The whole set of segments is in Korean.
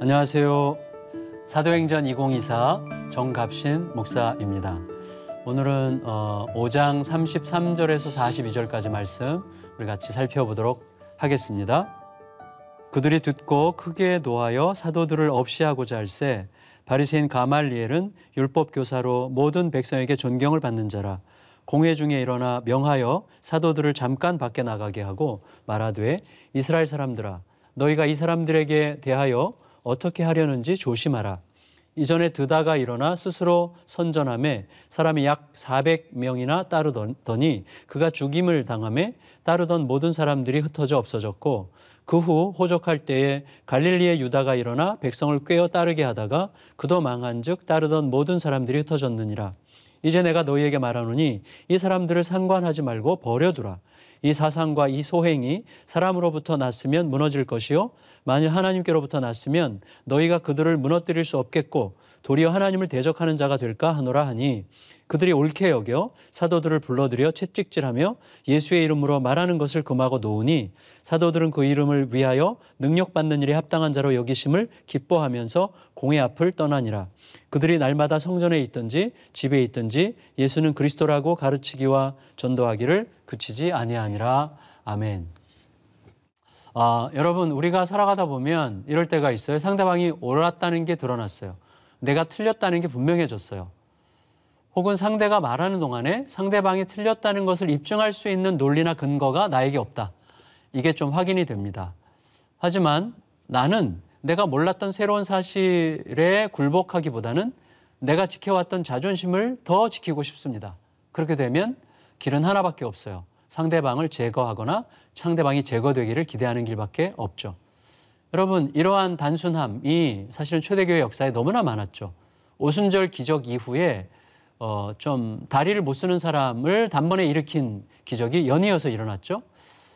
안녕하세요. 사도행전 2024 정갑신 목사입니다. 오늘은 5장 어, 33절에서 42절까지 말씀 우리 같이 살펴보도록 하겠습니다. 그들이 듣고 크게 노하여 사도들을 없이 하고자 할세 바리새인 가말리엘은 율법 교사로 모든 백성에게 존경을 받는 자라 공회 중에 일어나 명하여 사도들을 잠깐 밖에 나가게 하고 말하되 이스라엘 사람들아 너희가 이 사람들에게 대하여 어떻게 하려는지 조심하라. 이전에 드다가 일어나 스스로 선전함에 사람이 약 400명이나 따르더니 그가 죽임을 당함에 따르던 모든 사람들이 흩어져 없어졌고 그 후 호적할 때에 갈릴리의 유다가 일어나 백성을 꿰어 따르게 하다가 그도 망한즉 따르던 모든 사람들이 흩어졌느니라 이제 내가 너희에게 말하노니 이 사람들을 상관하지 말고 버려두라 이 사상과 이 소행이 사람으로부터 났으면 무너질 것이요 만일 하나님께로부터 났으면 너희가 그들을 무너뜨릴 수 없겠고 도리어 하나님을 대적하는 자가 될까 하노라 하니 그들이 옳게 여겨 사도들을 불러들여 채찍질하며 예수의 이름으로 말하는 것을 금하고 놓으니 사도들은 그 이름을 위하여 능력받는 일에 합당한 자로 여기심을 기뻐하면서 공의 앞을 떠나니라. 그들이 날마다 성전에 있든지 집에 있든지 예수는 그리스도라고 가르치기와 전도하기를 그치지 아니하니라. 아멘. 아, 여러분 우리가 살아가다 보면 이럴 때가 있어요. 상대방이 옳았다는 게 드러났어요. 내가 틀렸다는 게 분명해졌어요. 혹은 상대가 말하는 동안에 상대방이 틀렸다는 것을 입증할 수 있는 논리나 근거가 나에게 없다. 이게 좀 확인이 됩니다. 하지만 나는 내가 몰랐던 새로운 사실에 굴복하기보다는 내가 지켜왔던 자존심을 더 지키고 싶습니다. 그렇게 되면 길은 하나밖에 없어요. 상대방을 제거하거나 상대방이 제거되기를 기대하는 길밖에 없죠. 여러분 이러한 단순함이 사실은 초대교회 역사에 너무나 많았죠. 오순절 기적 이후에 어, 좀 다리를 못 쓰는 사람을 단번에 일으킨 기적이 연이어서 일어났죠.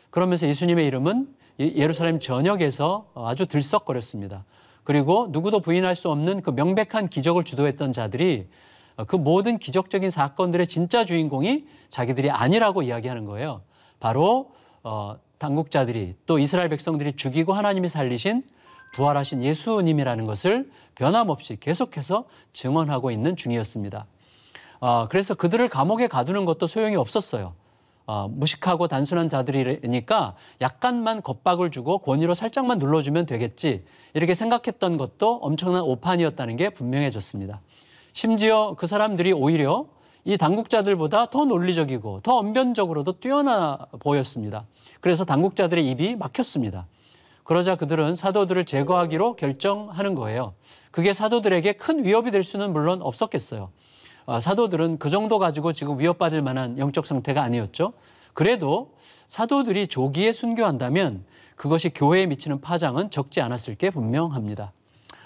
그러면서 예수님의 이름은 예, 예루살렘 전역에서 어, 아주 들썩거렸습니다. 그리고 누구도 부인할 수 없는 그 명백한 기적을 주도했던 자들이 어, 그 모든 기적적인 사건들의 진짜 주인공이 자기들이 아니라고 이야기하는 거예요. 바로 어, 당국자들이 또 이스라엘 백성들이 죽이고 하나님이 살리신 부활하신 예수님이라는 것을 변함없이 계속해서 증언하고 있는 중이었습니다. 어, 그래서 그들을 감옥에 가두는 것도 소용이 없었어요. 어, 무식하고 단순한 자들이니까 약간만 겁박을 주고 권위로 살짝만 눌러주면 되겠지 이렇게 생각했던 것도 엄청난 오판이었다는 게 분명해졌습니다. 심지어 그 사람들이 오히려 이 당국자들보다 더 논리적이고 더 언변적으로도 뛰어나 보였습니다. 그래서 당국자들의 입이 막혔습니다. 그러자 그들은 사도들을 제거하기로 결정하는 거예요. 그게 사도들에게 큰 위협이 될 수는 물론 없었겠어요. 아, 사도들은 그 정도 가지고 지금 위협받을 만한 영적 상태가 아니었죠. 그래도 사도들이 조기에 순교한다면 그것이 교회에 미치는 파장은 적지 않았을 게 분명합니다.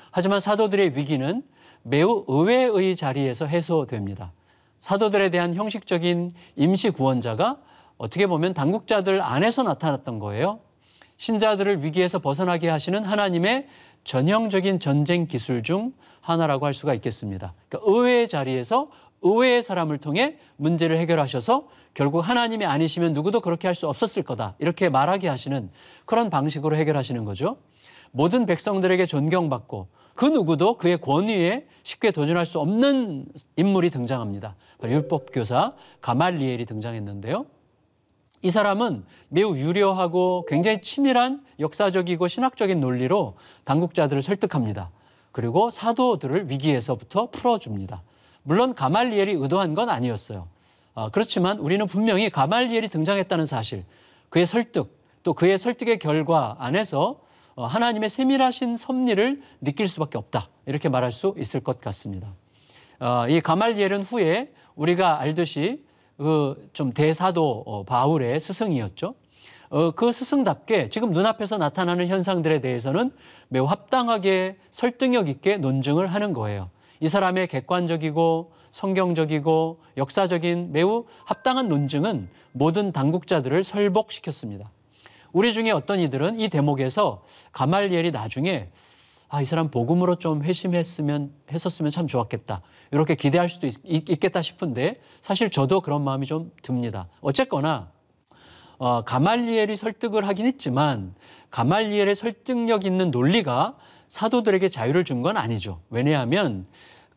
하지만 사도들의 위기는 매우 의외의 자리에서 해소됩니다. 사도들에 대한 형식적인 임시 구원자가 어떻게 보면 당국자들 안에서 나타났던 거예요. 신자들을 위기에서 벗어나게 하시는 하나님의 전형적인 전쟁 기술 중 하나라고 할 수가 있겠습니다. 그러니까 의외 자리에서 의외의 사람을 통해 문제를 해결하셔서 결국 하나님이 아니시면 누구도 그렇게 할 수 없었을 거다. 이렇게 말하게 하시는 그런 방식으로 해결하시는 거죠. 모든 백성들에게 존경받고 그 누구도 그의 권위에 쉽게 도전할 수 없는 인물이 등장합니다. 바로 율법교사 가말리엘이 등장했는데요. 이 사람은 매우 유려하고 굉장히 치밀한 역사적이고 신학적인 논리로 당국자들을 설득합니다. 그리고 사도들을 위기에서부터 풀어줍니다. 물론 가말리엘이 의도한 건 아니었어요. 아, 그렇지만 우리는 분명히 가말리엘이 등장했다는 사실, 그의 설득, 또 그의 설득의 결과 안에서 어, 하나님의 세밀하신 섭리를 느낄 수밖에 없다. 이렇게 말할 수 있을 것 같습니다. 어, 이 가말리엘은 후에 우리가 알듯이 그좀 대사도 어, 바울의 스승이었죠. 그 스승답게 지금 눈앞에서 나타나는 현상들에 대해서는 매우 합당하게 설득력 있게 논증을 하는 거예요. 이 사람의 객관적이고 성경적이고 역사적인 매우 합당한 논증은 모든 당국자들을 설복시켰습니다. 우리 중에 어떤 이들은 이 대목에서 가말리엘이 나중에 아, 이 사람 복음으로 좀 회심했으면, 했었으면 참 좋았겠다. 이렇게 기대할 수도 있, 겠다 싶은데 사실 저도 그런 마음이 좀 듭니다. 어쨌거나, 어, 가말리엘이 설득을 하긴 했지만 가말리엘의 설득력 있는 논리가 사도들에게 자유를 준 건 아니죠. 왜냐하면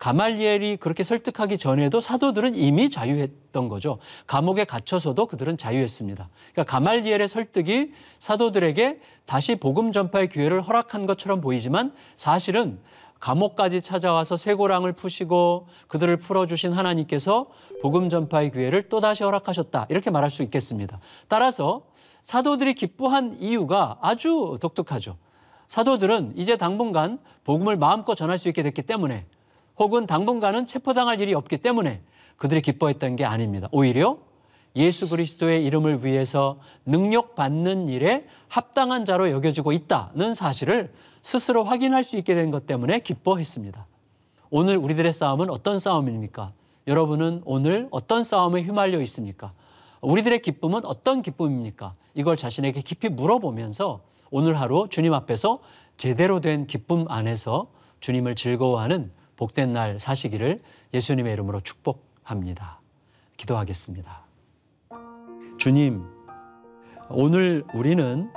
가말리엘이 그렇게 설득하기 전에도 사도들은 이미 자유했던 거죠. 감옥에 갇혀서도 그들은 자유했습니다. 그러니까 가말리엘의 설득이 사도들에게 다시 복음 전파의 기회를 허락한 것처럼 보이지만 사실은 감옥까지 찾아와서 쇠고랑을 푸시고 그들을 풀어주신 하나님께서 복음 전파의 기회를 또다시 허락하셨다. 이렇게 말할 수 있겠습니다. 따라서 사도들이 기뻐한 이유가 아주 독특하죠. 사도들은 이제 당분간 복음을 마음껏 전할 수 있게 됐기 때문에 혹은 당분간은 체포당할 일이 없기 때문에 그들이 기뻐했던 게 아닙니다. 오히려 예수 그리스도의 이름을 위해서 능력 받는 일에 합당한 자로 여겨지고 있다는 사실을 스스로 확인할 수 있게 된 것 때문에 기뻐했습니다. 오늘 우리들의 싸움은 어떤 싸움입니까? 여러분은 오늘 어떤 싸움에 휘말려 있습니까? 우리들의 기쁨은 어떤 기쁨입니까? 이걸 자신에게 깊이 물어보면서 오늘 하루 주님 앞에서 제대로 된 기쁨 안에서 주님을 즐거워하는 복된 날 사시기를 예수님의 이름으로 축복합니다. 기도하겠습니다. 주님, 오늘 우리는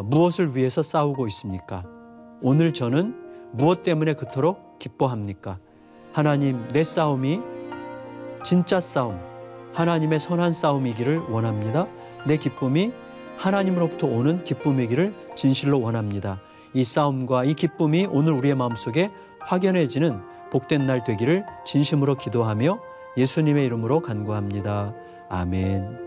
무엇을 위해서 싸우고 있습니까? 오늘 저는 무엇 때문에 그토록 기뻐합니까? 하나님, 내 싸움이 진짜 싸움, 하나님의 선한 싸움이기를 원합니다. 내 기쁨이 하나님으로부터 오는 기쁨이기를 진실로 원합니다. 이 싸움과 이 기쁨이 오늘 우리의 마음속에 확연해지는 복된 날 되기를 진심으로 기도하며 예수님의 이름으로 간구합니다. 아멘.